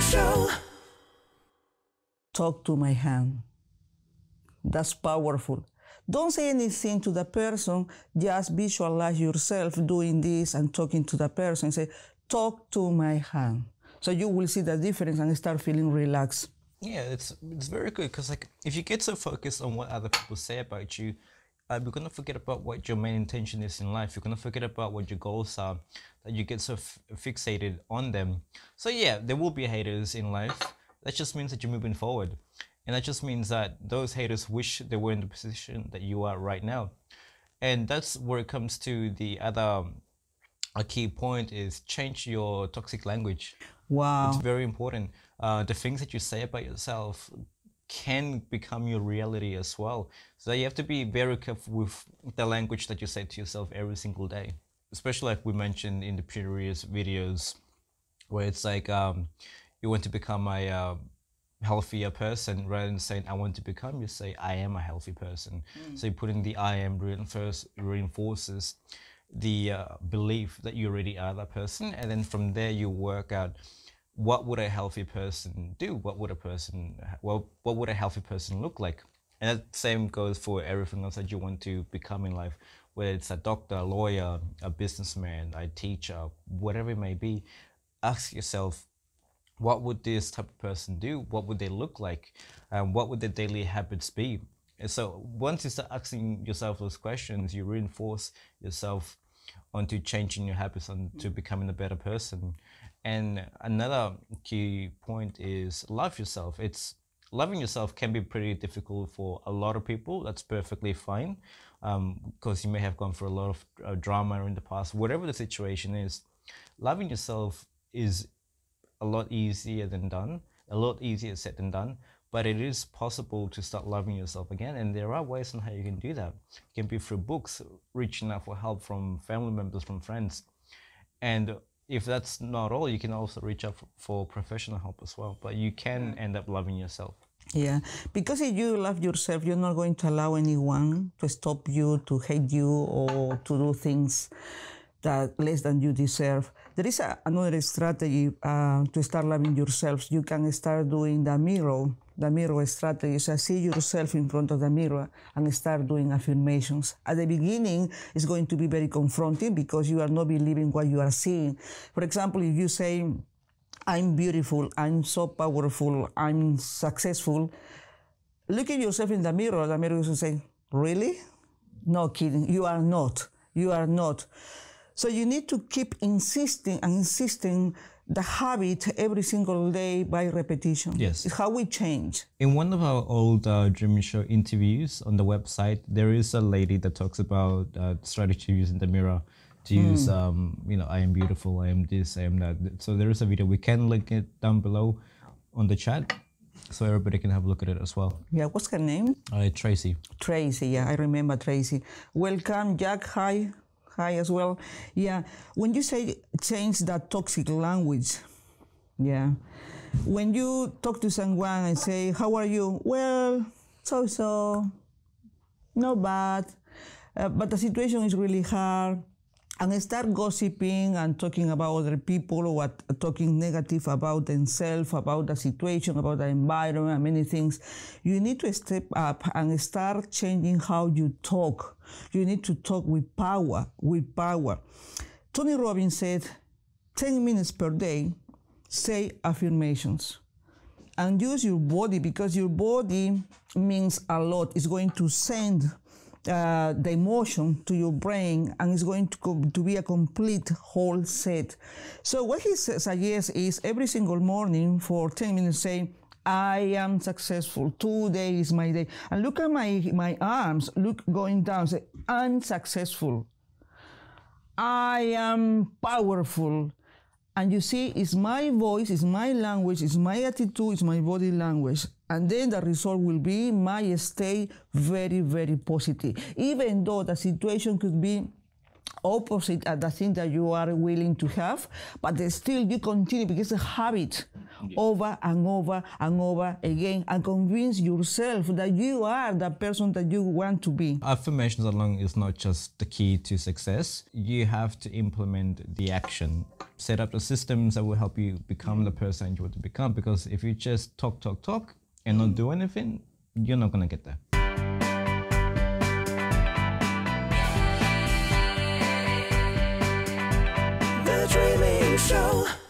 Show. Talk to my hand. That's powerful. Don't say anything to the person, just visualize yourself doing this and talking to the person. Say, talk to my hand. So you will see the difference and start feeling relaxed. Yeah, it's it's very good because like if you get so focused on what other people say about you, uh, you to forget about what your main intention is in life. You are gonna forget about what your goals are, that you get so fixated on them. So yeah, there will be haters in life. That just means that you're moving forward. And that just means that those haters wish they were in the position that you are right now. And that's where it comes to the other um, a key point is change your toxic language. Wow. It's very important. Uh, the things that you say about yourself, can become your reality as well. So you have to be very careful with the language that you say to yourself every single day, especially like we mentioned in the previous videos, where it's like um, you want to become a uh, healthier person rather than saying I want to become. You say I am a healthy person. Mm. So you putting the I am first reinforces the uh, belief that you already are that person, and then from there you work out what would a healthy person do? What would a person well what would a healthy person look like? And that same goes for everything else that you want to become in life, whether it's a doctor, a lawyer, a businessman, a teacher, whatever it may be, ask yourself, what would this type of person do? What would they look like? And what would their daily habits be? And so once you start asking yourself those questions, you reinforce yourself onto changing your habits and to becoming a better person. And another key point is love yourself. It's loving yourself can be pretty difficult for a lot of people. That's perfectly fine because um, you may have gone through a lot of uh, drama in the past. Whatever the situation is, loving yourself is a lot easier than done, a lot easier said than done. But it is possible to start loving yourself again, and there are ways on how you can do that. It can be through books, reaching out for help from family members, from friends, and if that's not all, you can also reach out for professional help as well. But you can end up loving yourself. Yeah, because if you love yourself, you're not going to allow anyone to stop you, to hate you, or to do things that less than you deserve. There is a, another strategy uh, to start loving yourself. You can start doing the mirror the mirror strategies. I see yourself in front of the mirror and start doing affirmations. At the beginning, it's going to be very confronting because you are not believing what you are seeing. For example, if you say, I'm beautiful, I'm so powerful, I'm successful, look at yourself in the mirror. The mirror is saying, Really? No kidding. You are not. You are not. So you need to keep insisting and insisting the habit every single day by repetition. Yes. It's how we change. In one of our old uh, Dream Show interviews on the website, there is a lady that talks about uh, strategy using the mirror to mm. use, um, you know, I am beautiful, I am this, I am that. So there is a video. We can link it down below on the chat so everybody can have a look at it as well. Yeah, what's her name? Uh, Tracy. Tracy, yeah, I remember Tracy. Welcome, Jack. Hi high as well. Yeah. When you say change that toxic language, yeah. When you talk to someone and say, How are you? Well, so so, not bad. Uh, but the situation is really hard and start gossiping and talking about other people, what talking negative about themselves, about the situation, about the environment, many things, you need to step up and start changing how you talk. You need to talk with power, with power. Tony Robbins said, 10 minutes per day, say affirmations and use your body because your body means a lot. It's going to send uh, the emotion to your brain and it's going to, co- to be a complete whole set. So what he suggests is every single morning for 10 minutes say, I am successful. Today is my day. And look at my, my arms. Look going down. Say, I'm successful. I am powerful. And you see, it's my voice, it's my language, it's my attitude, it's my body language. And then the result will be my stay very, very positive. Even though the situation could be opposite at the thing that you are willing to have, but still you continue because it's a habit over and over and over again and convince yourself that you are the person that you want to be. Affirmations alone is not just the key to success. You have to implement the action. Set up the systems that will help you become the person you want to become because if you just talk, talk, talk and not do anything, you're not going to get there. show.